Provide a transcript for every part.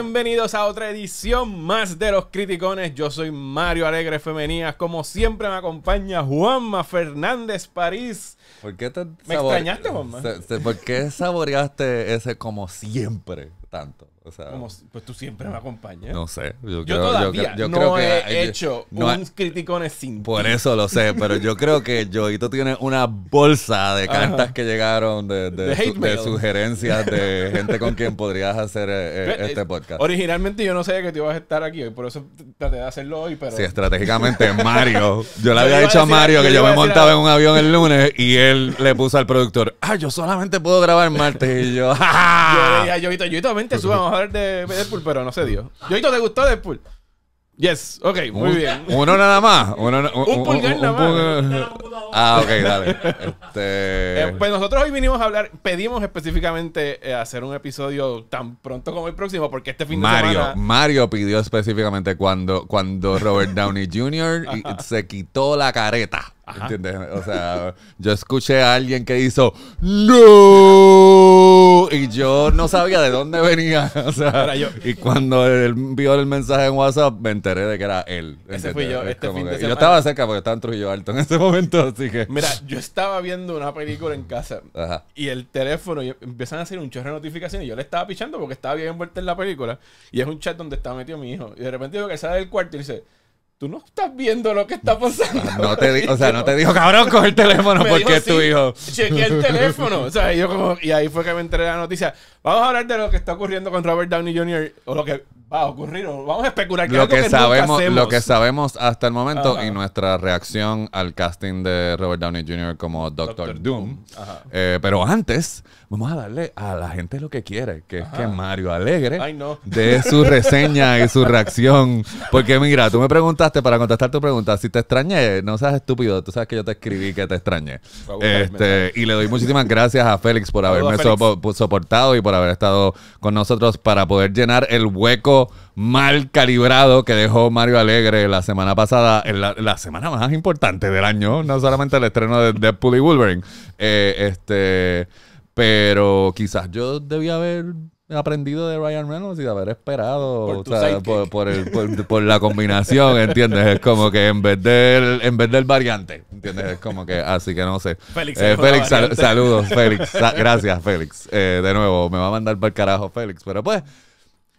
bienvenidos a otra edición más de Los Criticones. Yo soy Mario Alegre Femenías. Como siempre me acompaña Juanma Fernández París. ¿Por qué te ¿Me extrañaste, Juanma? ¿Por qué saboreaste ese como siempre tanto? pues tú siempre me acompañas. No sé. Yo, creo, todavía no que, he hecho no, un criticones sin Por eso lo sé, pero yo creo que Joito tiene una bolsa de cartas que llegaron de, sugerencias de gente con quien podrías hacer eh, este podcast. Originalmente yo no sabía que te ibas a estar aquí hoy, por eso traté de hacerlo hoy, pero... Sí, estratégicamente Mario. Yo le había dicho a Mario que yo me montaba en un avión el lunes y él le puso al productor, ah, yo solamente puedo grabar martes y yo, Yo le ah". dije a de Deadpool, pero no se dio. Yoito, ¿te gustó Deadpool? Yes, ok, muy bien. Uno nada más. un, pulgar nada más. Ah, ok, dale. Este eh, pues nosotros hoy vinimos a hablar, pedimos específicamente eh, hacer un episodio tan pronto como el próximo, porque este fin Mario, de semana. Mario pidió específicamente cuando, cuando Robert Downey Jr. se quitó la careta. ¿Entiendes? O sea, yo escuché a alguien que hizo ¡No! y yo no sabía de dónde venía. O sea, yo. Y cuando él vio el mensaje en WhatsApp, me enteré de que era él. Ese fui yo. Este yo estaba cerca porque estaba en Trujillo Alto en ese momento, así que. Mira, yo estaba viendo una película en casa y el teléfono y empiezan a hacer un chorro de notificaciones. Y yo le estaba pichando porque estaba bien envuelta en la película. Y es un chat donde estaba metido mi hijo. Y de repente veo que sale del cuarto y dice tú no estás viendo lo que está pasando. Ah, te, o sea, no te dijo, cabrón, con el teléfono porque tu hijo. Chequeé el teléfono. O sea, yo como, y ahí fue que me enteré la noticia. Vamos a hablar de lo que está ocurriendo con Robert Downey Jr. o lo que va a ocurrir vamos a especular. Que lo, que, sabemos, lo que sabemos hasta el momento y nuestra reacción al casting de Robert Downey Jr. como Doctor, Doom. Eh, pero antes vamos a darle a la gente lo que quiere, que es que Mario alegre dé de su reseña y su reacción. Porque mira, tú me preguntaste para contestar tu pregunta, si te extrañé, no seas estúpido, tú sabes que yo te escribí que te extrañé. Este, y le doy muchísimas gracias a Félix por haberme soportado y por haber estado con nosotros para poder llenar el hueco mal calibrado que dejó Mario Alegre la semana pasada, la, semana más importante del año, no solamente el estreno de Deadpool y Wolverine. Eh, este pero quizás yo debía haber aprendido de Ryan Reynolds y haber esperado por, la combinación, ¿entiendes? Es como que en vez del, en vez del variante, ¿entiendes? Es como que, así que no sé. Félix, eh, saludos, Félix. gracias, Félix. Eh, de nuevo, me va a mandar para el carajo Félix, pero pues...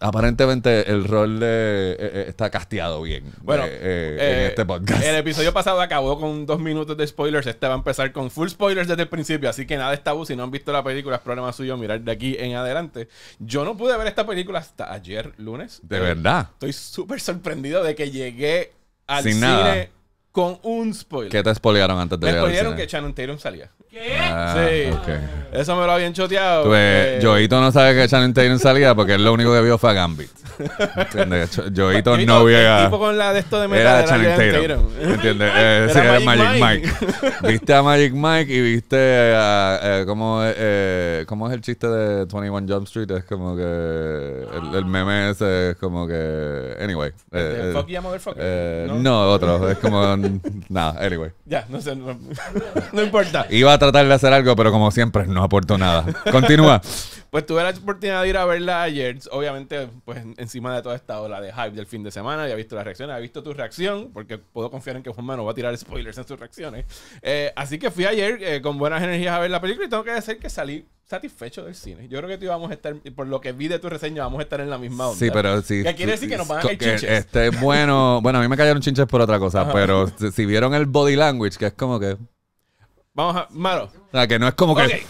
Aparentemente el rol de, eh, eh, está casteado bien bueno, eh, en este podcast. El episodio pasado acabó con dos minutos de spoilers. Este va a empezar con full spoilers desde el principio. Así que nada es tabú. Si no han visto la película, es problema suyo mirar de aquí en adelante. Yo no pude ver esta película hasta ayer lunes. De verdad. Estoy súper sorprendido de que llegué al cine con un spoiler. ¿Qué te spoilearon antes de me Te al spoilearon que Shannon Tatum salía. ¿Qué? sí. Ah, Eso me lo habían choteado. Tú Joito no sabe que Shannon Tatum salía porque él lo único que vio fue a Gambit. ¿Entiendes? Joito no vio a... tipo con la de esto de metal era, Shannon Tatum. ¿Entiendes? Eh, era sí, Magic Mike. Viste a Magic Mike y viste a... Eh, ¿cómo, eh, ¿Cómo es el chiste de 21 Jump Street? Es como que... El, meme ese es como que... Anyway. Este, eh, ¿El eh, fuck a motherfucker? no, otro. Es como... Nada, anyway. Ya, no sé, no importa. Iba a tratar de hacer algo, pero como siempre, no aportó nada. Continúa. Pues tuve la oportunidad de ir a verla ayer. Obviamente, pues encima de toda estado la de hype del fin de semana, ya he visto las reacciones, he visto tu reacción, porque puedo confiar en que Juanma no va a tirar spoilers en sus reacciones. Eh, así que fui ayer eh, con buenas energías a ver la película y tengo que decir que salí satisfecho del cine. Yo creo que tú íbamos a estar, por lo que vi de tu reseña, vamos a estar en la misma onda. Sí, pero sí. ¿Qué quiere decir que nos van a caer chinches? Este bueno, bueno, a mí me cayeron chinches por otra cosa, pero si, vieron el body language, que es como que. Vamos a. malo O sea, que no es como que.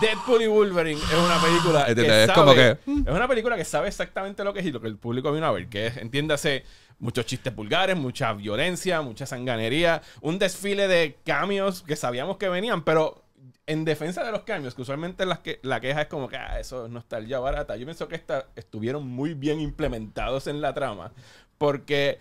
Deadpool y Wolverine es una película que es, es una película que sabe exactamente lo que es y lo que el público vino a ver, que entiéndase, muchos chistes pulgares mucha violencia, mucha sanganería, un desfile de cambios que sabíamos que venían, pero en defensa de los cambios, que usualmente la queja es como que ah, eso no está ya barata. Yo pienso que esta, estuvieron muy bien implementados en la trama, porque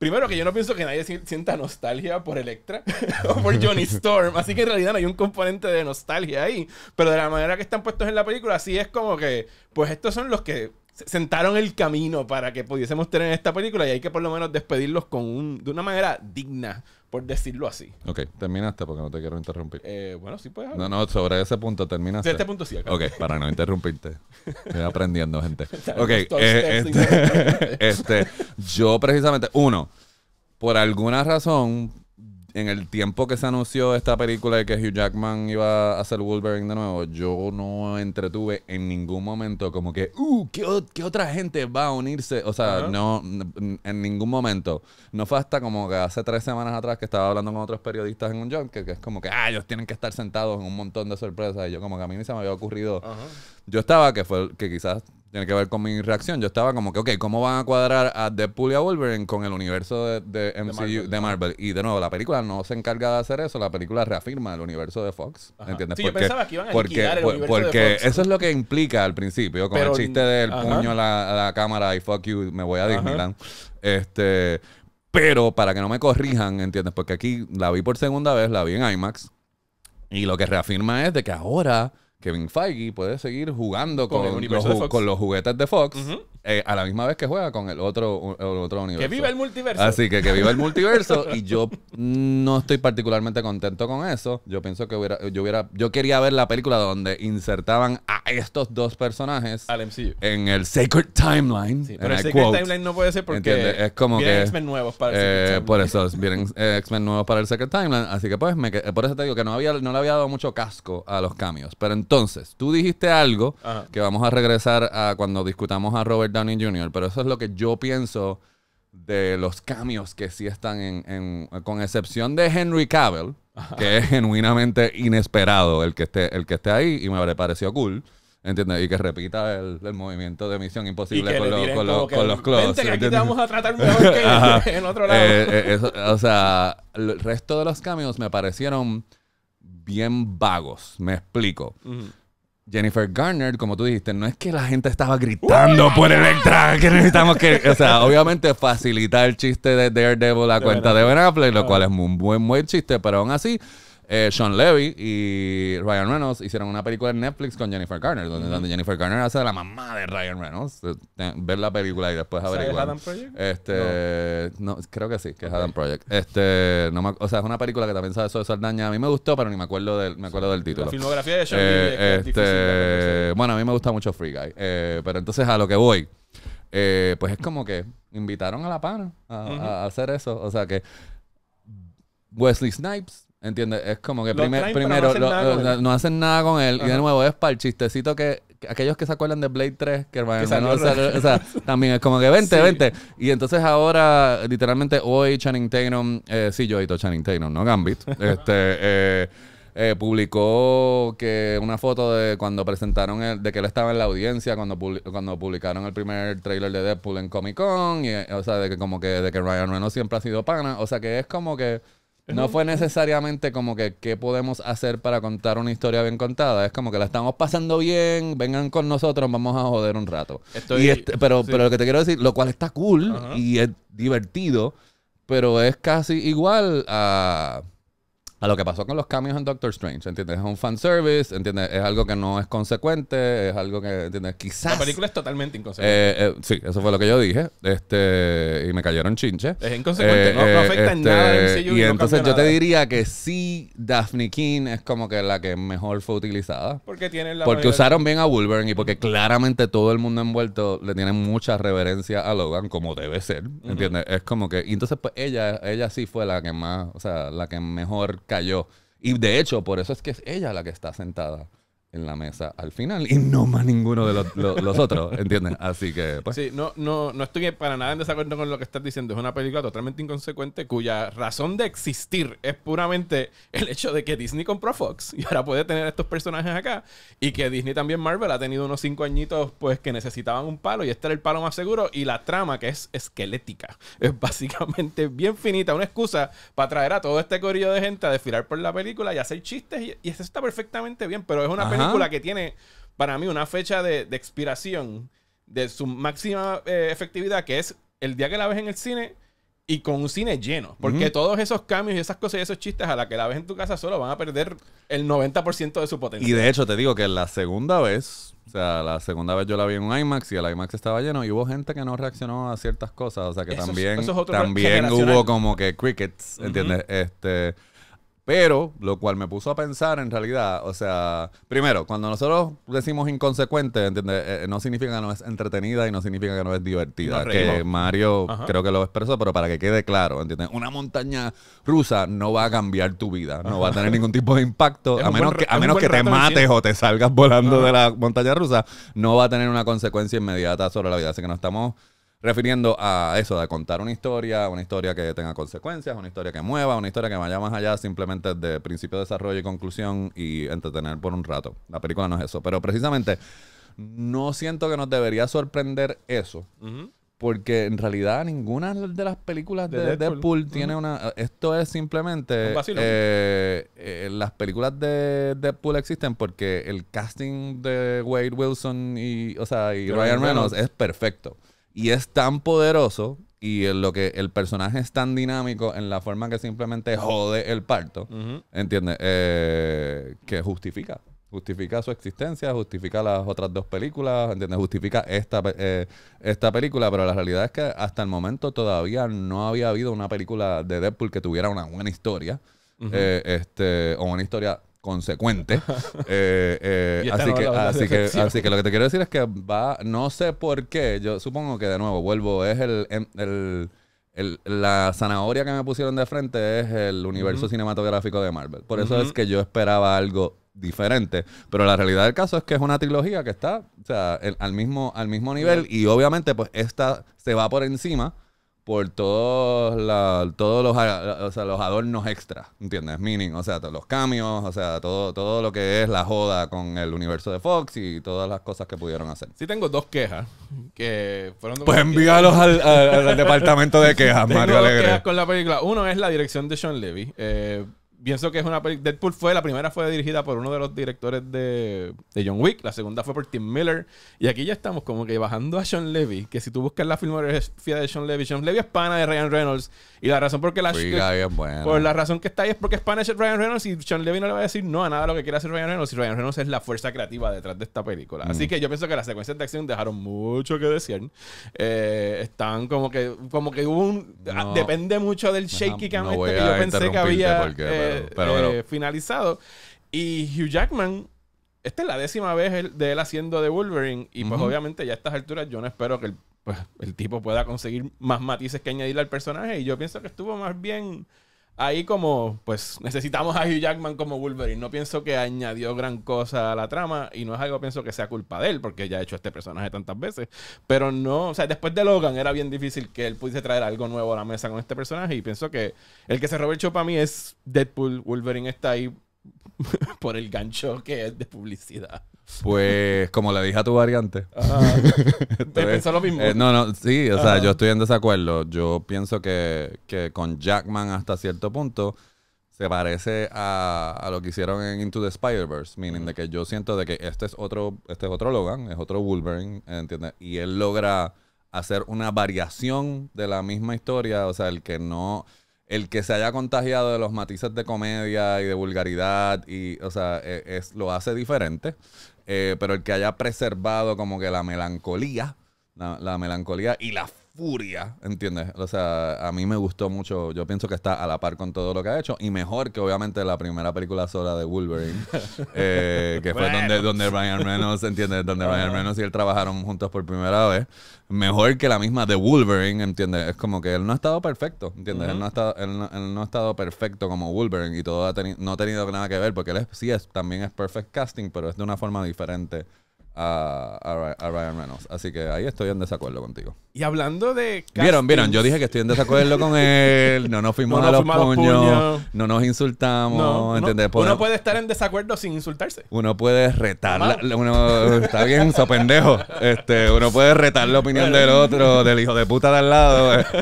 Primero que yo no pienso que nadie sienta nostalgia por Electra o por Johnny Storm, así que en realidad no hay un componente de nostalgia ahí, pero de la manera que están puestos en la película, así es como que, pues estos son los que sentaron el camino para que pudiésemos tener esta película y hay que por lo menos despedirlos con un, de una manera digna por decirlo así. Ok, terminaste porque no te quiero interrumpir. Eh, bueno, sí puedes hablar. No, no, sobre ese punto terminaste. De este punto sí, acá. Ok, para no interrumpirte. Estoy aprendiendo, gente. ok, eh, este, este, yo precisamente, uno, por alguna razón, en el tiempo que se anunció esta película de que Hugh Jackman iba a hacer Wolverine de nuevo, yo no entretuve en ningún momento como que, uh, ¿qué, otra gente va a unirse? O sea, no, en ningún momento. No fue hasta como que hace tres semanas atrás que estaba hablando con otros periodistas en un junk que, es como que, ah, ellos tienen que estar sentados en un montón de sorpresas. Y yo como que a mí ni se me había ocurrido. Yo estaba, que fue que quizás tiene que ver con mi reacción. Yo estaba como que, ok, ¿cómo van a cuadrar a Deadpool y a Wolverine con el universo de, MCU, de Marvel, Y de nuevo, la película no se encarga de hacer eso, la película reafirma el universo de Fox. ¿Entiendes? Sí, porque, yo pensaba que iban a porque, el universo eso es lo que implica al principio, con el chiste del puño a la, cámara y fuck you, me voy a Disneyland. Este. Pero para que no me corrijan, ¿entiendes? Porque aquí la vi por segunda vez, la vi en IMAX. Y lo que reafirma es de que ahora Kevin Feige puede seguir jugando con, los, juguetes de Fox eh, a la misma vez que juega con el otro, otro universo. Que viva el multiverso. Así que que viva el multiverso. y yo no estoy particularmente contento con eso. Yo pienso que hubiera, yo hubiera, yo quería ver la película donde insertaban a estos dos personajes en el Sacred Timeline. pero el Sacred Timeline no puede ser porque es como vienen X-Men nuevos para el eh, Sacred Sacred Por eso, vienen eh, X-Men nuevos para el Sacred Timeline. Así que pues, por eso te digo que no, había, no le había dado mucho casco a los cambios. Pero entonces, tú dijiste algo que vamos a regresar a cuando discutamos a Robert Downey Jr., pero eso es lo que yo pienso de los cambios que sí están en, con excepción de Henry Cavill, que es genuinamente inesperado el que esté, el que esté ahí y me pareció cool. ¿Entiendes? Y que repita el, movimiento de Misión Imposible con, los clones. Vente que aquí te vamos a tratar mejor que este, en otro lado. Eh, eh, o sea, el resto de los cambios me parecieron bien vagos. Me explico. Jennifer Garner, como tú dijiste, no es que la gente estaba gritando por Electra, que necesitamos que. O sea, obviamente facilitar el chiste de Daredevil ...la cuenta de Ben Affleck, lo ah. cual es un buen, buen chiste, pero aún así eh, Sean Levy y Ryan Reynolds hicieron una película en Netflix con Jennifer Garner, donde, Jennifer Garner hace la mamá de Ryan Reynolds. Eh, ver la película y después averiguar. ¿Es Adam Project? Este, no. creo que sí, que es Adam Project. Este, o sea, es una película que también sabe eso de Sardaña. A mí me gustó, pero ni me acuerdo del, me acuerdo del título. La filmografía de Sean Levy eh, es este, Bueno, a mí me gusta mucho Free Guy. pero entonces a lo que voy. pues es como que invitaron a la pana a hacer eso. O sea que Wesley Snipes ¿Entiendes? Es como que primero no hacen, nada con él. Y de nuevo, es para el chistecito que, aquellos que se acuerdan de Blade 3, que Ryan no, o sea, también es como que vente, vente. Y entonces ahora, literalmente hoy, Channing Tatum, eh, sí, yo edito Channing Tatum, no Gambit, este, eh, eh, publicó que una foto de cuando presentaron, el, de que él estaba en la audiencia cuando, cuando publicaron el primer trailer de Deadpool en Comic Con, y, o sea, de que como que, de que Ryan Reynolds siempre ha sido pana, o sea, que es como que... No fue necesariamente como que qué podemos hacer para contar una historia bien contada. Es como que la estamos pasando bien, vengan con nosotros, vamos a joder un rato. Este, pero, pero lo que te quiero decir, lo cual está cool y es divertido, pero es casi igual a a lo que pasó con los cambios en Doctor Strange, ¿entiendes? Es un fanservice, ¿entiendes? Es algo que no es consecuente, es algo que, ¿entiendes? Quizás... La película es totalmente inconsecuente. Eh, eh, sí, eso fue lo que yo dije, este, y me cayeron chinches. Es inconsecuente, no, eh, afecta en este, nada Y, entonces yo te diría que sí, Daphne King es como que la que mejor fue utilizada. Porque tienen la Porque usaron bien a Wolverine y porque claramente todo el mundo envuelto le tiene mucha reverencia a Logan, como debe ser, ¿entiendes? Es como que... Y entonces pues ella, ella sí fue la que más, o sea, la que mejor cayó. Y de hecho, por eso es que es ella la que está sentada en la mesa al final y no más ninguno de los, otros, entienden Así que, pues. Sí, no, no, no estoy para nada en desacuerdo con lo que estás diciendo. Es una película totalmente inconsecuente cuya razón de existir es puramente el hecho de que Disney compró Fox y ahora puede tener estos personajes acá y que Disney también Marvel ha tenido unos cinco añitos pues que necesitaban un palo y este era el palo más seguro y la trama que es esquelética. Es básicamente bien finita, una excusa para traer a todo este corillo de gente a desfilar por la película y hacer chistes y, y eso está perfectamente bien, pero es una película película que tiene, para mí, una fecha de, expiración de su máxima eh, efectividad, que es el día que la ves en el cine y con un cine lleno. Porque todos esos cambios y esas cosas y esos chistes a la que la ves en tu casa solo van a perder el 90% de su potencial. Y de hecho, te digo que la segunda vez, o sea, la segunda vez yo la vi en un IMAX y el IMAX estaba lleno y hubo gente que no reaccionó a ciertas cosas. O sea, que también, también hubo como que crickets, ¿entiendes? Este. Pero, lo cual me puso a pensar en realidad, o sea, primero, cuando nosotros decimos inconsecuente, ¿entiendes? Eh, eh, no significa que no es entretenida y no significa que no es divertida. que Mario creo que lo expresó, pero para que quede claro, ¿entiendes? Una montaña rusa no va a cambiar tu vida, no va a tener ningún tipo de impacto, a menos, que, a menos que te mates o te salgas volando de la montaña rusa, no va a tener una consecuencia inmediata sobre la vida. Así que no estamos refiriendo a eso, de contar una historia, una historia que tenga consecuencias, una historia que mueva, una historia que vaya más allá simplemente de principio, desarrollo y conclusión y entretener por un rato. La película no es eso, pero precisamente no siento que nos debería sorprender eso. Porque en realidad ninguna de las películas de, Deadpool, tiene una... Esto es simplemente... Eh, eh, las películas de Deadpool existen porque el casting de Wade Wilson y, o sea, y Ryan Reynolds es perfecto. Y es tan poderoso y lo que el personaje es tan dinámico en la forma que simplemente jode el parto, ¿entiendes? Eh, que justifica. Justifica su existencia, justifica las otras dos películas, ¿entiendes? Justifica esta, eh, esta película, pero la realidad es que hasta el momento todavía no había habido una película de Deadpool que tuviera una buena historia. Eh, este, o una historia consecuente. Eh, eh, así, que, así, que, así que lo que te quiero decir es que va, no sé por qué, yo supongo que de nuevo vuelvo, es el, em, el la zanahoria que me pusieron de frente es el universo cinematográfico de Marvel. Por eso es que yo esperaba algo diferente. Pero la realidad del caso es que es una trilogía que está o sea, al, mismo, al mismo nivel y obviamente pues esta se va por encima por todos, los, adornos extra, ¿entiendes? Meaning, o sea, todos los cambios, o sea, todo, todo lo que es la joda con el universo de Fox y todas las cosas que pudieron hacer. Sí tengo dos quejas que fueron... Pues envíalos al, departamento de quejas, Mario Alegre. Dos quejas con la película. Uno es la dirección de Sean Levy. Eh, pienso que es una película. Deadpool fue, la primera fue dirigida por uno de los directores de, de, John Wick, la segunda fue por Tim Miller. Y aquí ya estamos como que bajando a Sean Levy, que si tú buscas la filmografía de Sean Levy, Sean Levy es pana de Ryan Reynolds. Y la razón por pues que la por la razón que está ahí es porque es pana de Ryan Reynolds y Sean Levy no le va a decir no a nada lo que quiere hacer Ryan Reynolds. Y Ryan Reynolds es la fuerza creativa detrás de esta película. Así mm. que yo pienso que las secuencias de acción dejaron mucho que decir. Eh, están como que, como que hubo un. Ah, depende mucho del shaky cam que este, yo pensé que había. Eh, eh, finalizado. Y Hugh Jackman, esta es la décima vez de él haciendo de Wolverine. Y pues obviamente ya a estas alturas yo no espero que el, pues, el tipo pueda conseguir más matices que añadirle al personaje. Y yo pienso que estuvo más bien ahí como, pues necesitamos a Hugh Jackman como Wolverine. No pienso que añadió gran cosa a la trama y no es algo, pienso que sea culpa de él, porque ya ha hecho este personaje tantas veces. Pero no, o sea, después de Logan era bien difícil que él pudiese traer algo nuevo a la mesa con este personaje y pienso que el que se robó el show para mí es Deadpool. Wolverine está ahí por el gancho que es de publicidad. Pues como le dije a tu variante. pensó lo mismo. Eh, no, no, sí, o sea, yo estoy en desacuerdo. Yo pienso que, que con Jackman hasta cierto punto se parece a, a, lo que hicieron en Into the Spider-Verse, meaning de que yo siento de que este es otro, este es otro Logan, es otro Wolverine, ¿entiendes? Y él logra hacer una variación de la misma historia, o sea, el que no, el que se haya contagiado de los matices de comedia y de vulgaridad y, o sea, e, es, lo hace diferente, eh, pero el que haya preservado como que la melancolía, la, la melancolía y la Curia, ¿entiendes? O sea, a mí me gustó mucho. Yo pienso que está a la par con todo lo que ha hecho y mejor que obviamente la primera película sola de Wolverine, eh, que fue donde, donde Ryan Reynolds, ¿entiendes? Donde Ryan ah. Reynolds y él trabajaron juntos por primera vez. Mejor que la misma de Wolverine, ¿entiendes? Es como que él no ha estado perfecto, ¿entiendes? él, no ha estado, él, no, perfecto como Wolverine y todo ha no ha tenido nada que ver porque él sí es, también es perfect casting, pero es de una forma diferente a, Ryan Reynolds. Así que ahí estoy en desacuerdo contigo. Y hablando de. Vieron, vieron, yo dije que estoy en desacuerdo con él, no nos fuimos a, los puños, no nos insultamos. ¿Entiendes? Uno puede estar en desacuerdo sin insultarse. Uno puede retar. uno, está bien, so pendejo. Este, uno puede retar la opinión del otro, del hijo de puta de al lado.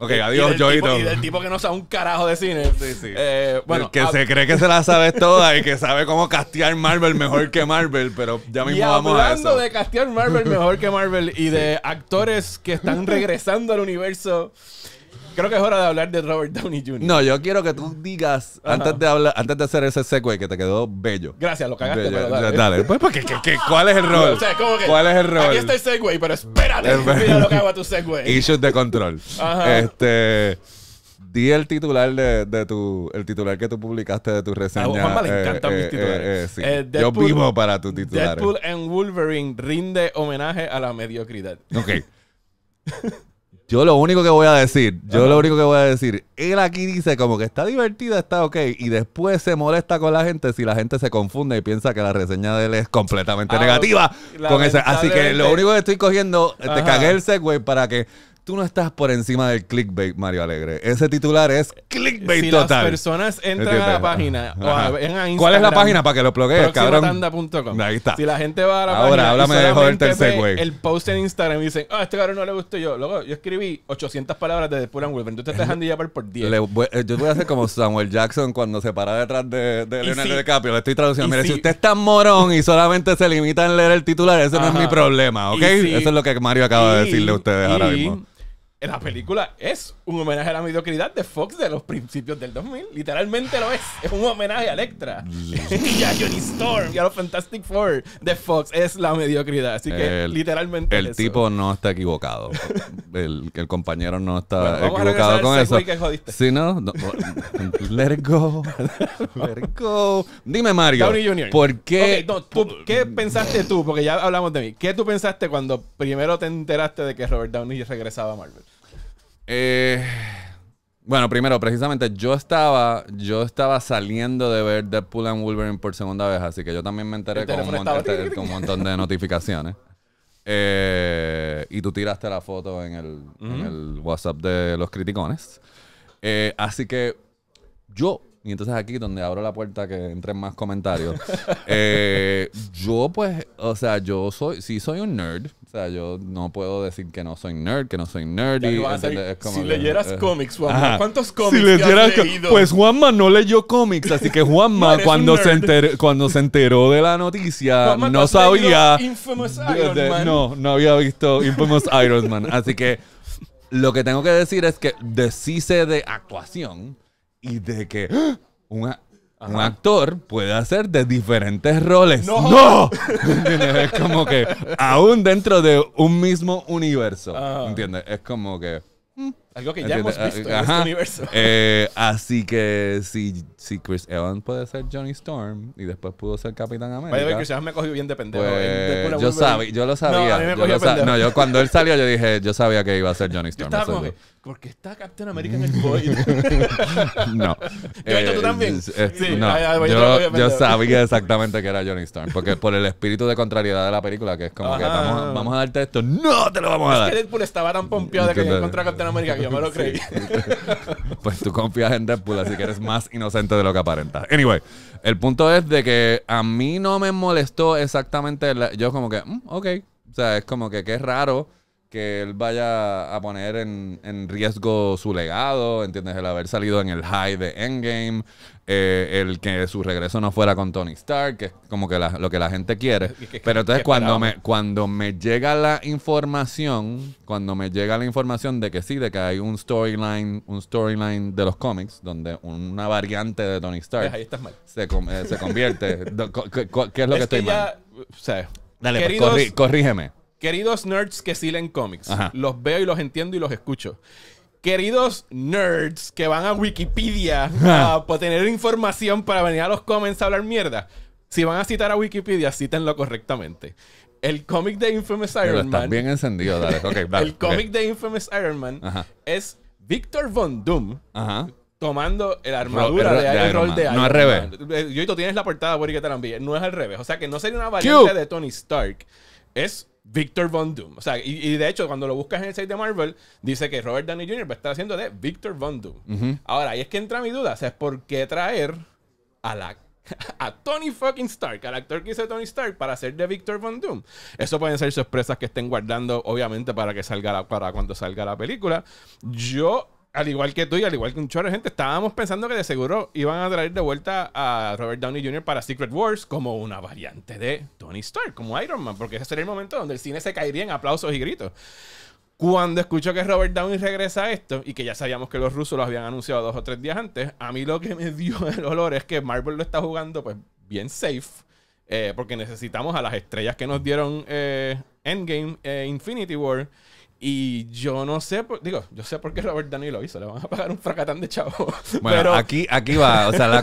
Ok, adiós, Joito. Y del tipo que no sabe un carajo de cine. Sí, sí. Eh, bueno, que ah. se cree que se la sabe toda y que sabe cómo castear Marvel mejor que Marvel, pero ya mismo y vamos a Hablando de Castiel Marvel mejor que Marvel y de actores que están regresando al universo. Creo que es hora de hablar de Robert Downey Jr. No, yo quiero que tú digas, antes de, hablar, antes de hacer ese segue que te quedó bello. Gracias, lo cagaste, dale. Pues, ¿cuál es el rol? ¿Cuál es el rol? Aquí está el segue, pero espérate. mira lo que hago a tu segue. Issues de control. Ajá. Este di el titular de, tu el titular que tú publicaste de tu ah, reseña. A Juanma le eh, encantan mis eh, titulares. Eh, yo vivo para tu titular. Deadpool and Wolverine rinde homenaje a la mediocridad. Ok. Yo lo único que voy a decir, yo lo único que voy a decir, él aquí dice como que está divertida, está ok, y después se molesta con la gente si la gente se confunde y piensa que la reseña de él es completamente ah, negativa. Así que lo único que estoy cogiendo, te cagué el segue para que Tú no estás por encima del clickbait, Mario Alegre. Ese titular es clickbait total. si las personas entran a la página o a, a Instagram, ¿Cuál es la página para que lo bloquees, cabrón? Ahí está. Si la gente va a la Ahora, página háblame de solamente el tercer El post en Instagram y dicen, ah, este cabrón no le gustó yo. Luego, yo escribí 800 palabras de The Pure and Tú te estás dejando ya por 10. Eh, yo voy a hacer como Samuel Jackson cuando se para detrás de, Leonardo de DiCaprio. Le estoy traduciendo. Mire, si- usted es tan morón y solamente se limita en leer el titular, ese no es mi problema, ¿ok? Eso es lo que Mario acaba de decirle a ustedes ahora mismo la película es un homenaje a la mediocridad de Fox de los principios del 2000. Literalmente lo es. Es un homenaje a Electra y a Johnny Storm y a los Fantastic Four de Fox. Es la mediocridad. Así que literalmente. El tipo no está equivocado. El, compañero no está equivocado con eso. Que no, no, Let it go. Let it go. Dime, Mario. Jr. ¿Por qué? ¿Qué mm. pensaste tú? Porque ya hablamos de mí. ¿Qué tú pensaste cuando primero te enteraste de que Robert Downey regresaba a Marvel? Eh, bueno, primero, precisamente yo estaba, yo estaba saliendo de ver Deadpool and Wolverine por segunda vez, así que yo también me enteré con un, este, montón, de notificaciones. Eh, y tú tiraste la foto en el, WhatsApp de los criticones. Eh, así que yo y entonces aquí, donde abro la puerta que entren más comentarios. Eh, yo, pues, o sea, yo soy, sí soy un nerd. O sea, yo no puedo decir que no soy nerd, que no soy nerdy. si leyeras eh, cómics, Juanma, ¿cuántos cómics has Pues Juanma no leyó cómics, así que Juanma, cuando, se enteró, cuando se enteró de la noticia, no sabía. Infamous Iron Man. No, no había visto Infamous Iron Man. Así que lo que tengo que decir es que de de actuación y de que ¡ah! un actor puede hacer de diferentes roles. ¡No! Es como que aún dentro de un mismo universo. Ah. ¿Entiendes? Es como que... Mm, Algo que ya hemos visto en este universo. Eh, así que si si Chris Evans puede ser Johnny Storm y después pudo ser Capitán América. Vaya, Chris Evans me cogió bien de pendejo. Pues, yo, sabía, yo lo sabía. No, yo cuando él salió, yo dije, yo sabía que iba a ser Johnny Storm. Yo ¿por qué está Capitán América en el void? no. ¿Tú también? sí, yo, sabía exactamente que era Johnny Storm. Porque por el espíritu de contrariedad de la película, que es como que vamos a darte esto, ¡no te lo vamos a dar! Es que Deadpool estaba tan pompeado de que encontré a Capitán América que yo me lo creí. pues tú confías en Deadpool, así que eres más inocente de lo que aparenta. Anyway, el punto es de que a mí no me molestó exactamente. yo, como que, mm, ok. O sea, es como que qué raro que él vaya a poner en, en, riesgo su legado, ¿entiendes? El haber salido en el high de Endgame, eh, el que su regreso no fuera con Tony Stark, que es como que lo que la gente quiere. Pero entonces cuando me, cuando me llega la información, cuando me llega la información de que sí, de que hay un storyline, un storyline de los cómics, donde una variante de Tony Stark Se, eh, se, convierte. ¿Qué es lo que estoy Dale, pues, corrígeme Queridos nerds que sí cómics, los veo y los entiendo y los escucho. Queridos nerds que van a Wikipedia para tener información para venir a los comments a hablar mierda, si van a citar a Wikipedia, cítenlo correctamente. El cómic de Infamous Iron Pero Man. bien encendido, dale. el cómic de Infamous Iron Man es Victor Von Doom. tomando la armadura de, Iron, Man. no al revés. Yo y tú tienes la portada por que te la No es al revés. O sea que no sería una variante de Tony Stark. Es Victor Von Doom. O sea, y, de hecho, cuando lo buscas en el site de Marvel, dice que Robert Downey Jr. va a estar haciendo de Victor Von Doom. Ahora, ahí es que entra mi duda, o sea, ¿por qué traer a la a Tony fucking Stark, al actor que hizo Tony Stark para hacer de Victor Von Doom. Eso pueden ser sorpresas que estén guardando, obviamente, para que salga para cuando salga la película. Yo al igual que tú y al igual que un chorro de gente, estábamos pensando que de seguro iban a traer de vuelta a Robert Downey Jr. para Secret Wars como una variante de Tony Stark, como Iron Man, porque ese sería el momento donde el cine se caería en aplausos y gritos. Cuando escucho que Robert Downey regresa a esto, y que ya sabíamos que los rusos lo habían anunciado dos o tres días antes, a mí lo que me dio el olor es que Marvel lo está jugando pues bien safe, eh, porque necesitamos a las estrellas que nos dieron eh, Endgame, eh, Infinity War y yo no sé, digo, yo sé por qué Robert Downey lo hizo, le van a pagar un fracatán de chavo. Bueno, aquí, aquí va, o sea, la,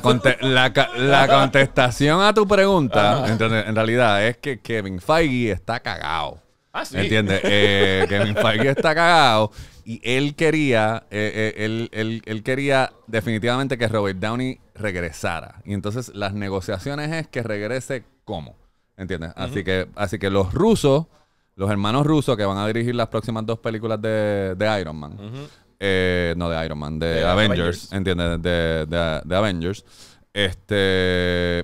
contestación a tu pregunta, en, en, realidad, es que Kevin Feige está cagado. Ah, sí. ¿Entiendes? Eh, Kevin Feige está cagado y él quería, eh, eh, él, quería definitivamente que Robert Downey regresara. Y entonces las negociaciones es que regrese como, ¿entiendes? Así que, así que los rusos los hermanos rusos que van a dirigir las próximas dos películas de, de Iron Man. Eh, no, de Iron Man, de, Avengers, ¿entiendes? De, de, Avengers. Este.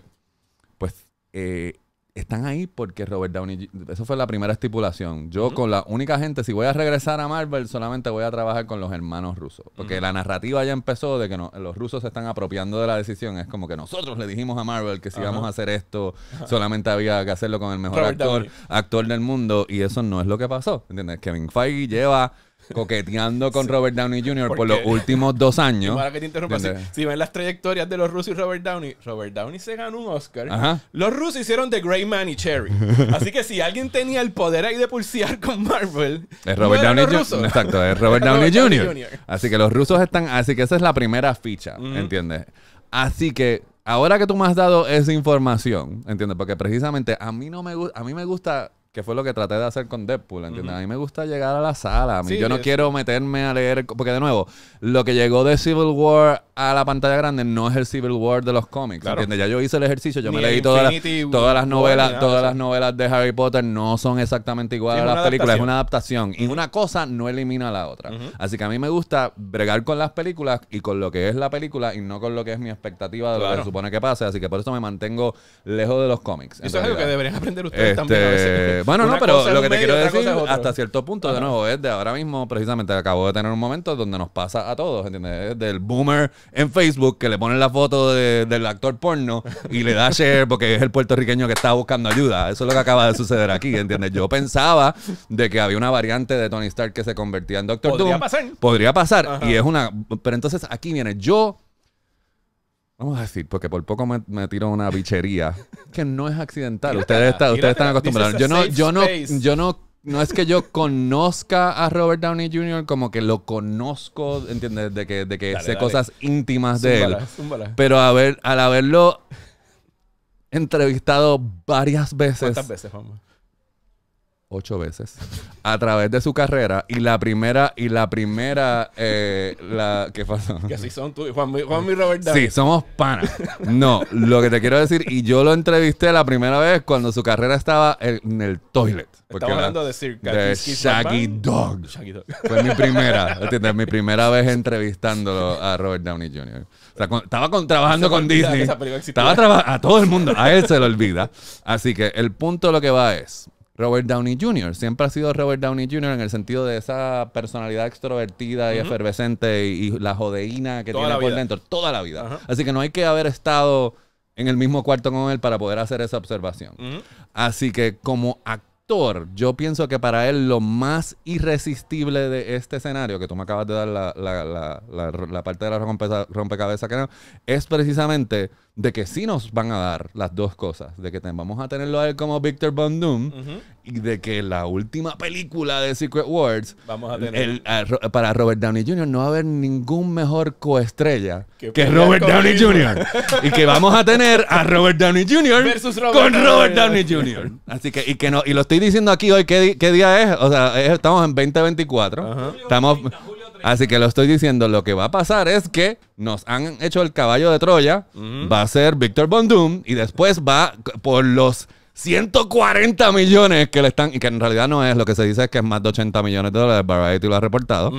Pues eh, están ahí porque Robert Downey, eso fue la primera estipulación. Yo con la única gente, si voy a regresar a Marvel, solamente voy a trabajar con los hermanos rusos. Porque la narrativa ya empezó de que los rusos se están apropiando de la decisión. Es como que nosotros le dijimos a Marvel que si íbamos a hacer esto, solamente había que hacerlo con el mejor actor, actor del mundo. Y eso no es lo que pasó. ¿Entiendes? Kevin Feige lleva coqueteando con Robert Downey Jr. por los últimos dos años. Para que te interrumpa, si, ven las trayectorias de los rusos y Robert Downey, Robert Downey se ganó un Oscar. Los rusos hicieron The Grey Man y Cherry. Así que si alguien tenía el poder ahí de pulsear con Marvel, es Robert Downey Jr. Exacto, es Robert Downey Jr. Así que los rusos están, así que esa es la primera ficha, ¿entiendes? Así que ahora que tú me has dado esa información, ¿entiendes? Porque precisamente a mí no me gusta, a mí me gusta que fue lo que traté de hacer con Deadpool, ¿entiendes? A mí me gusta llegar a la sala. yo no quiero meterme a leer, porque de nuevo, lo que llegó de Civil War a la pantalla grande no es el Civil War de los cómics, Ya yo hice el ejercicio, yo me leí todas las, todas las novelas, todas las novelas de Harry Potter no son exactamente iguales a las películas, es una adaptación y una cosa no elimina a la otra. Así que a mí me gusta bregar con las películas y con lo que es la película y no con lo que es mi expectativa de lo que se supone que pase, así que por eso me mantengo lejos de los cómics. Eso es algo que deberían aprender ustedes también a veces. Este, bueno, no, pero lo que te quiero decir, hasta cierto punto, de nuevo, es de ahora mismo, precisamente, acabo de tener un momento donde nos pasa a todos, ¿entiendes? del boomer en Facebook que le ponen la foto del actor porno y le da share porque es el puertorriqueño que está buscando ayuda. Eso es lo que acaba de suceder aquí, ¿entiendes? Yo pensaba de que había una variante de Tony Stark que se convertía en Doctor Podría Pasar. Podría pasar. Y es una... Pero entonces aquí viene yo Vamos a decir, porque por poco me, tiro una bichería que no es accidental. Ustedes, están acostumbrados. Yo no, yo no, yo no, no es que yo conozca a Robert Downey Jr. como que lo conozco, ¿entiendes? De que, de que sé cosas íntimas de él. Pero a ver, al haberlo entrevistado varias veces. ¿Cuántas veces, vamos? ocho veces a través de su carrera y la primera y la primera eh, la ¿qué pasó? Que así son tú y Juan, Juan Robert Downey. Sí, somos panas. No, lo que te quiero decir y yo lo entrevisté la primera vez cuando su carrera estaba en el toilet. Estaba hablando de Circa. De Shaggy Dog. Shaggy Dog. Fue mi primera, ¿entiendes? mi primera vez entrevistándolo a Robert Downey Jr. O sea, estaba con, trabajando con Disney. Estaba trabajando a todo el mundo, a él se lo olvida. Así que el punto lo que va es Robert Downey Jr. Siempre ha sido Robert Downey Jr. en el sentido de esa personalidad extrovertida y efervescente y, la jodeína que tiene por dentro toda la vida. Así que no hay que haber estado en el mismo cuarto con él para poder hacer esa observación. Así que como actor, yo pienso que para él lo más irresistible de este escenario, que tú me acabas de dar la, parte de la rompe, rompecabezas que no, es precisamente de que sí nos van a dar las dos cosas, de que vamos a tenerlo a él como Victor Von Doom y de que la última película de Secret Wars vamos a tener. para Robert Downey Jr. no va a haber ningún mejor coestrella que, Robert Downey Jr. y que vamos a tener a Robert Downey Jr. con Robert Downey Jr. Así que y que no y lo estoy diciendo aquí hoy qué, día es, o sea, estamos en 2024. Estamos Así que lo estoy diciendo, lo que va a pasar es que nos han hecho el caballo de Troya, va a ser Víctor Bondum y después va por los 140 millones que le están, y que en realidad no es, lo que se dice es que es más de 80 millones de dólares, Variety lo ha reportado.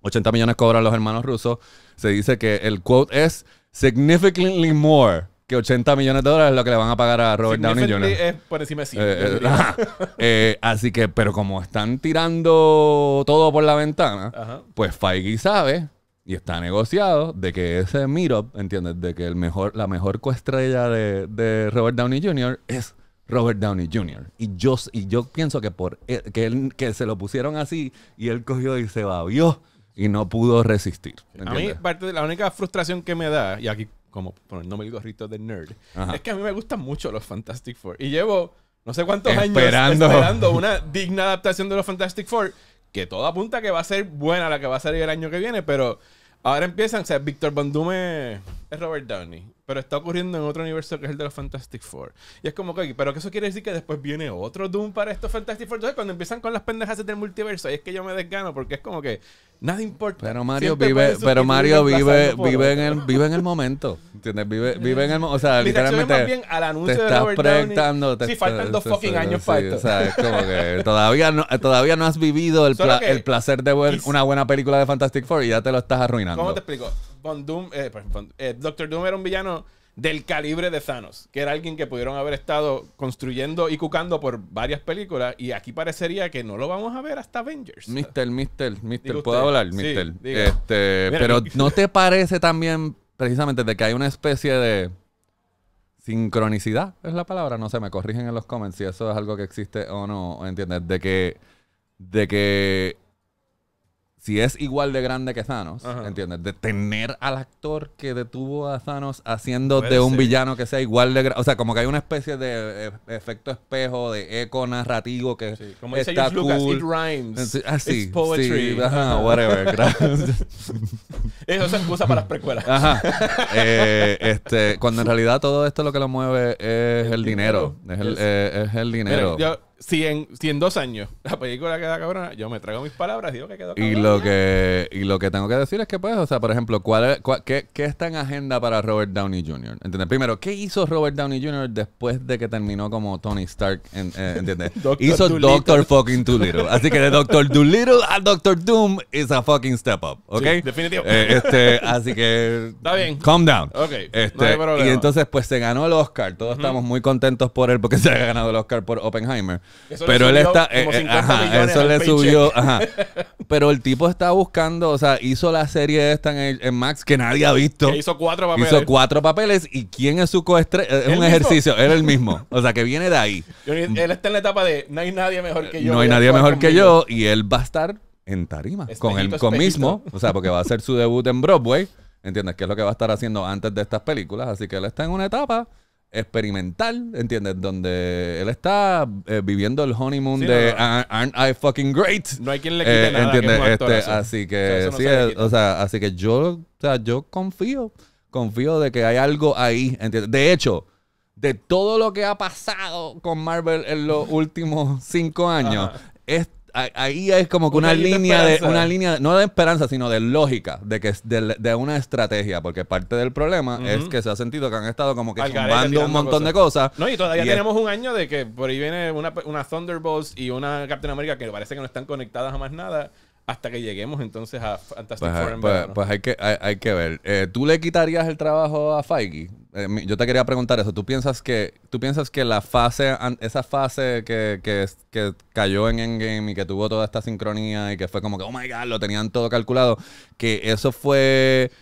80 millones cobran los hermanos rusos. Se dice que el quote es significantly more que 80 millones de dólares es lo que le van a pagar a Robert Downey Jr. Es por encima de sí, eh, eh, eh, así que, pero como están tirando todo por la ventana, pues Feige sabe y está negociado de que ese meetup, ¿entiendes? De que el mejor, la mejor coestrella de, Robert Downey Jr. es Robert Downey Jr. Y yo, y yo pienso que, por, e, que, que se lo pusieron así y él cogió y se babió y no pudo resistir. A mí parte la única frustración que me da, y aquí como por el gorrito de nerd, es que a mí me gustan mucho los Fantastic Four. Y llevo no sé cuántos años esperando una digna adaptación de los Fantastic Four, que todo apunta que va a ser buena la que va a salir el año que viene, pero ahora empiezan, o sea, Víctor Bandume es Robert Downey. Pero está ocurriendo en otro universo que es el de los Fantastic Four. Y es como que, pero que eso quiere decir que después viene otro Doom para estos Fantastic Four. Entonces, cuando empiezan con las pendejas del multiverso, Y es que yo me desgano porque es como que nada importa. Pero Mario vive, pero Mario vive, vive en el, vive en el momento. ¿Entiendes? Vive, vive en el momento. O sea, literalmente. te estás proyectando. Si faltan dos fucking años para esto. O sea, es como que todavía no, todavía no has vivido el, el placer de ver una buena película de Fantastic Four y ya te lo estás arruinando. ¿Cómo te explico? Eh, pues, eh, Doctor Doom era un villano del calibre de Thanos, que era alguien que pudieron haber estado construyendo y cucando por varias películas y aquí parecería que no lo vamos a ver hasta Avengers. Mister, mister, mister, ¿puedo hablar? Mister. Este, pero ¿no te parece también precisamente de que hay una especie de sincronicidad? Es la palabra, no sé, me corrigen en los comments si eso es algo que existe o no, ¿entiendes? De que de que si es igual de grande que Thanos, ¿entiendes? De tener al actor que detuvo a Thanos haciendo de un villano que sea igual de grande. O sea, como que hay una especie de e-, efecto espejo, de eco narrativo que como está rhymes. sí, ah, It's poetry. Ajá, Eso se excusa para las precuelas. Ajá. Eh, este, cuando en realidad todo esto lo que lo mueve es el, dinero. Es, el, eh, dinero si en, dos años la película queda cabrona, yo me traigo mis palabras y digo que quedó cabrona. Y lo que, y lo que tengo que decir es que, pues, o sea, por ejemplo, ¿cuál, qué, está en agenda para Robert Downey Jr.? ¿Entiendes? Primero, ¿qué hizo Robert Downey Jr. después de que terminó como Tony Stark? Eh, hizo Doctor fucking Little. Así que de Doctor Doolittle a Doctor Doom is a fucking step up, ¿ok? definitivo. Eh, este, así que... Está bien. Calm down. Ok, este, Y entonces, pues, se ganó el Oscar. Todos estamos muy contentos por él porque se ha ganado el Oscar por Oppenheimer pero él está. Eh, eh, ajá, eso le subió. Ajá. Pero el tipo está buscando, o sea, hizo la serie esta en, Max que nadie ha visto. hizo cuatro papeles. cuatro papeles y quién es su coestre, eh, Es un ejercicio, Era el mismo. O sea, que viene de ahí. él está en la etapa de no hay nadie mejor que yo. No hay nadie mejor que yo y él va a estar en tarima con el con mismo. O sea, porque va a hacer su debut en Broadway. ¿Entiendes? Que es lo que va a estar haciendo antes de estas películas. Así que él está en una etapa experimental, ¿entiendes? Donde él está eh, viviendo el honeymoon de Aren't I fucking great. No hay quien le quite eh, nada. ¿Entiendes? Este, así que eh, así que yo, o sea, yo confío, confío de que hay algo ahí, ¿entiendes? De hecho, de todo lo que ha pasado con Marvel en los últimos cinco años, es ahí es como que una, línea de, una línea no de esperanza sino de lógica de que de, de una estrategia porque parte del problema es que se ha sentido que han estado como que chumbando un montón de cosas no y todavía tenemos un año de que por ahí viene una, una Thunderbolts y una Captain America que parece que no están conectadas a más nada hasta que lleguemos entonces a Fantastic pues, Four pues, pues, hay que hay, que ver eh, tú le quitarías el trabajo a Feige eh, yo te quería preguntar eso. ¿Tú piensas que, tú piensas que la fase, esa fase que, que, cayó en Endgame y que tuvo toda esta sincronía y que fue como que, oh my god, lo tenían todo calculado, que eso fue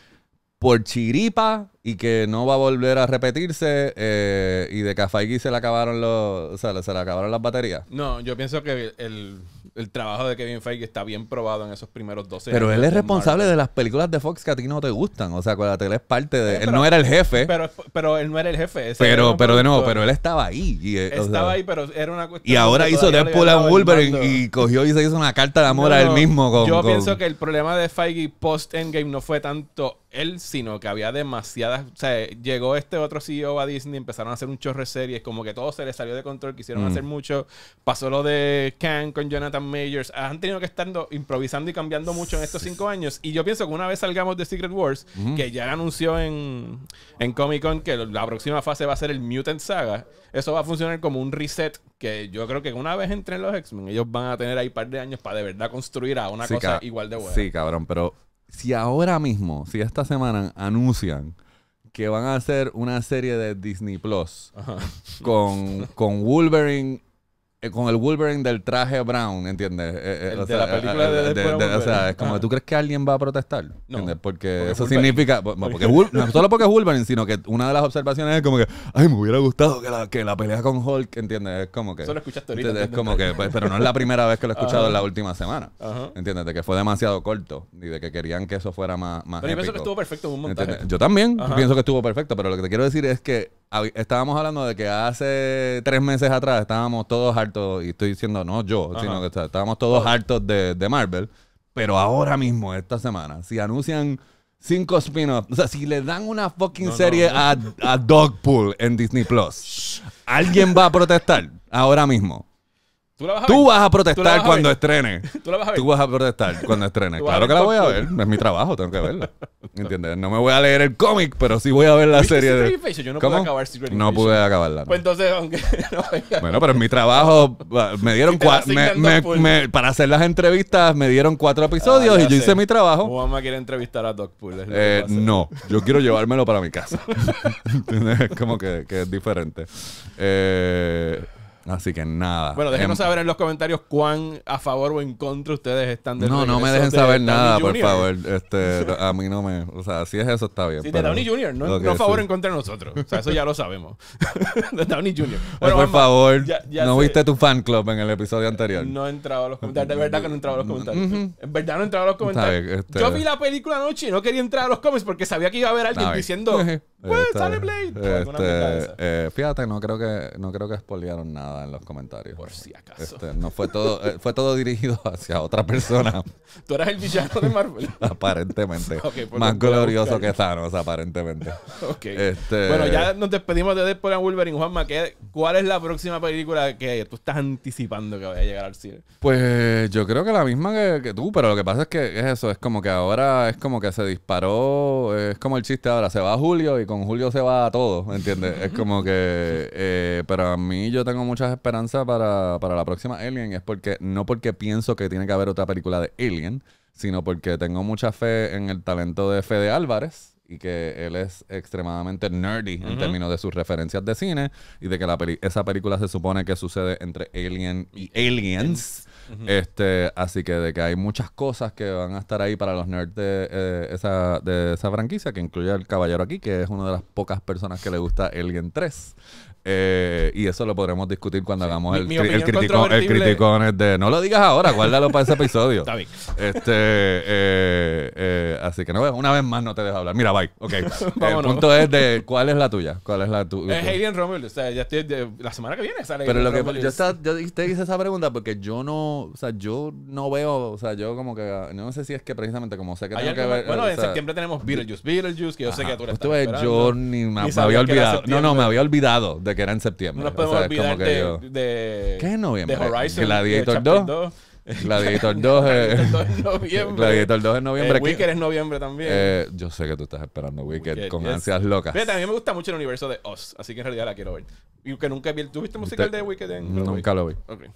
por chiripa y que no va a volver a repetirse eh, y de que se le acabaron los, o sea, se le acabaron las baterías? No, yo pienso que el el trabajo de Kevin Feige está bien probado en esos primeros 12 pero años. Pero él es responsable de las películas de Fox que a ti no te gustan. O sea, acuérdate, él es parte de. Eh, él no era el jefe. Pero, pero él no era el jefe. pero, pero de nuevo, pero él estaba ahí. Eh, estaba ahí, pero era una cuestión. Y ahora hizo Deadpool and Wolverine y cogió y se hizo una carta de amor a él mismo. yo pienso que el problema de Feige post-Endgame no fue tanto él, sino que había demasiadas. O sea, llegó este otro CEO a Disney, empezaron a hacer un chorre de series, como que todo se les salió de control, quisieron mm. hacer mucho. Pasó lo de Kang con Jonathan Majors. Ah, han tenido que estar improvisando y cambiando mucho en estos cinco años. Y yo pienso que una vez salgamos de Secret Wars, que ya anunció en, en Comic Con que la próxima fase va a ser el Mutant Saga, eso va a funcionar como un reset que yo creo que una vez entren los X-Men, ellos van a tener ahí par de años para de verdad construir a una cosa igual de buena. Sí, cabrón, pero si ahora mismo, si esta semana anuncian que van a hacer una serie de Disney Plus con, con Wolverine eh, con el Wolverine del traje brown, ¿entiendes? la película de, de, O sea, es como, ¿tú crees que alguien va a protestar? No, porque, eso significa... no solo porque es Wolverine, sino que una de las observaciones es como que, ay, me hubiera gustado que la, pelea con Hulk, ¿entiendes? Es como que... solo escuchaste ahorita. Es como que, pues, pero no es la primera vez que lo he escuchado en la última semana, ¿entiendes? De que fue demasiado corto y de que querían que eso fuera más, más Pero yo pienso que estuvo perfecto en un montón. Yo también pienso que estuvo perfecto, pero lo que te quiero decir es que estábamos hablando de que hace tres meses atrás estábamos todos hartos, y estoy diciendo no yo, sino que estábamos todos hartos de, Marvel, pero ahora mismo, esta semana, si anuncian cinco spin-offs, o sea, si le dan una fucking serie A, a Dogpool en Disney Plus, alguien va a protestar ahora mismo. Tú, vas, a protestar cuando estrene. Tú vas a ver. Tú vas a protestar cuando estrene. claro que la voy a ver. Es mi trabajo, tengo que verla. ¿Entiendes? No me voy a leer el cómic, pero sí voy a ver la serie de. no pude acabar acabarla. Pues entonces, aunque. bueno, pero es mi trabajo. Me dieron cuatro. para hacer las entrevistas, me dieron cuatro ah, episodios y yo hice mi trabajo. Obama quiere entrevistar a Doc Eh, no, yo quiero llevármelo para mi casa. ¿Entiendes? Es como que, que es diferente. Eh. Así que nada. Bueno, déjenos em, saber en los comentarios cuán a favor o en contra ustedes están de. No, no me dejen saber nada, por favor. Este, a mí no me. O sea, si es eso, está bien. Sí, de Downey Jr., no, a favor o en contra de nosotros. O sea, eso ya lo sabemos. de Downey Jr. Eh, por favor, no viste tu fan club en el episodio anterior. No he entrado a los comentarios. De verdad que no he entrado a los comentarios. En verdad no he entrado a los comentarios. Este Yo vi la película anoche y no quería entrar a los comments porque sabía que iba a haber alguien diciendo. Eh, pues, este, sale Blade. Este, pues, eh, fíjate, no creo que no creo que nada en los comentarios. Por si acaso. Este, no fue todo, eh, fue todo dirigido hacia otra persona. Tú eras el villano de Marvel. aparentemente. Pues, Más glorioso que Thanos, aparentemente. bueno, ya nos despedimos de Deadpool and Wolverine. Juanma, ¿qué, ¿cuál es la próxima película que tú estás anticipando que vaya a llegar al cine? Pues yo creo que la misma que, tú, pero lo que pasa es que es eso, es como que ahora es como que se disparó, es como el chiste ahora, se va a Julio y con Julio se va a todo, ¿entiendes? es como que. Eh, pero a mí yo tengo muchas esperanzas para, para la próxima Alien. Es porque. No porque pienso que tiene que haber otra película de Alien, sino porque tengo mucha fe en el talento de Fede Álvarez y que él es extremadamente nerdy en términos de sus referencias de cine y de que la esa película se supone que sucede entre Alien y Aliens este, así que de que hay muchas cosas que van a estar ahí para los nerds de, eh, esa, de esa franquicia, que incluye al caballero aquí, que es una de las pocas personas que le gusta Alien 3. Eh, y eso lo podremos discutir cuando hagamos el, el, criticón, el, de. No lo digas ahora, guárdalo para ese episodio. Está bien. Este, eh, eh, así que no, una vez más no te dejo hablar. Mira, bye. Ok. el punto es de cuál es la tuya. ¿Cuál es la tuya? Es Hayden Rommel. O sea, ya estoy, la semana que viene sale. Pero lo que yo, te hice esa pregunta porque yo no, o sea, yo no veo, o sea, yo como que no sé si es que precisamente como sé que tengo que ver. Bueno, en septiembre tenemos Beetlejuice, Beetlejuice, que yo sé que tú eres. Yo ni me, me había olvidado. No, no, me había olvidado de que era en septiembre. de, yo... de, ¿Qué es noviembre? De Horizon, Gladiator 2. Gladiator 2 es noviembre. Gladiator 2 es eh, noviembre. Wicked es noviembre también. Eh, yo sé que tú estás esperando Wicked, con ansias locas. mira a mí me gusta mucho el universo de Oz, así que en realidad la quiero ver. Y que nunca vi. ¿Tú viste musical de Wicked en Nunca lo vi. está bien.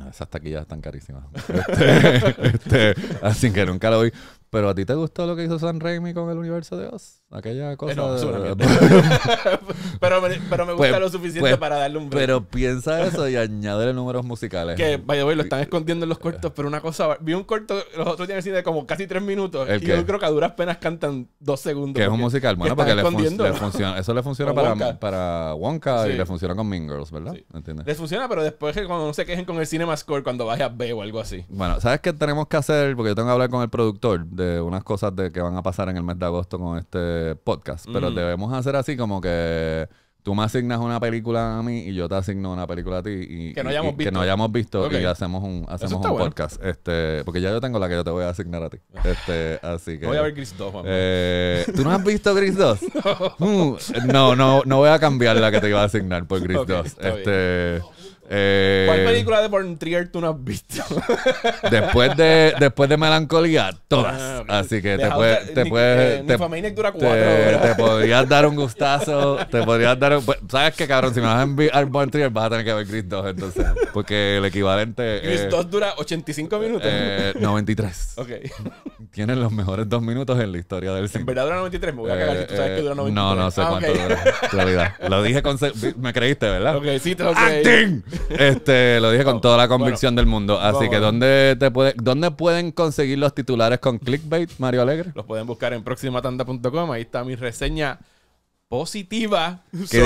Ah, esas taquillas están carísimas. Este, este, así que nunca lo vi. Pero a ti te gustó lo que hizo San Raimi con el universo de Oz. Aquella eh, cosa. no, pero, me, pero me gusta pues, lo suficiente pues, para darle un Pero piensa eso y añádele números musicales. Que, vaya, way, lo están escondiendo en los eh. cortos, pero una cosa. Vi un corto los otros tienen cine de como casi tres minutos. y yo creo que a duras penas cantan dos segundos. Que es un musical, bueno, porque le, funciona, eso le funciona para Wonka, para y le funciona con Mean Girls, ¿verdad? Sí. ¿Entiendes? Les funciona, pero después que cuando no se quejen con el Cinema Score, cuando vayas a B o algo así. Bueno, ¿sabes qué tenemos que hacer? Porque yo tengo que hablar con el productor de unas cosas de que van a pasar en el mes de agosto con este podcast. Pero mm. debemos hacer así como que tú me asignas una película a mí y yo te asigno una película a ti. Y, que no hayamos visto. Que no hayamos visto y hacemos un, hacemos un podcast. Este, porque ya yo tengo la que yo te voy a asignar a ti. Este, así que. Voy a ver Gris 2, eh, ¿Tú no has visto Gris 2? Mm, no. no. no, voy a cambiar la que te iba a asignar por Gris 2. Este. Eh, ¿Cuál película de Born Trier tú no has visto? después, de, después de Melancolía, todas. Ah, Así que te, puede, te puedes. Eh, te, dura cuatro, te, te, podrías dar un gustazo. te podrías dar pues, ¿Sabes qué, cabrón? Si me vas a enviar Born Trier, vas a tener que ver Chris 2, entonces. Porque el equivalente. Chris eh, 2 dura 85 minutos. 93. Ok. Tienen los mejores dos minutos en la historia del cine. En verdad dura 93, me voy a cagar si tú sabes que dura 93. Eh, no, no sé ah, cuánto dura. La Lo dije con. Me creíste, ¿verdad? Ok, sí, te lo creí. Este, lo dije con toda la convicción del mundo. Así que, ¿dónde, te puede, ¿dónde pueden conseguir los titulares con clickbait, Mario Alegre? Los pueden buscar en proximatanda.com. Ahí está mi reseña positiva que dice,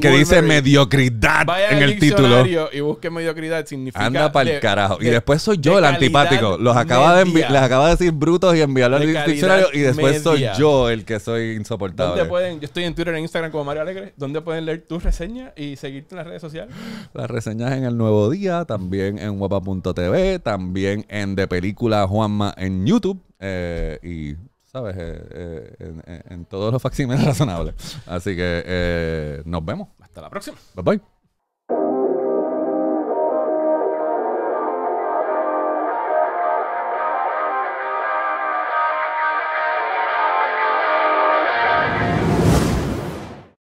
que dice mediocridad en el título. Y busque mediocridad significa. Anda para el carajo. y después soy yo el antipático. Los acaba de les acaba de decir brutos y enviarlo al diccionario. Y después soy yo el que soy insoportable. yo estoy en Twitter, en Instagram como Mario Alegre. ¿Dónde pueden leer tus reseñas y seguirte en las redes sociales? Las reseñas en El Nuevo Día, también en guapa.tv, también en De Película Juanma en YouTube. Eh, y eh, eh, en, todos los facsímiles razonables. Así que eh, nos vemos. Hasta la próxima. Bye bye.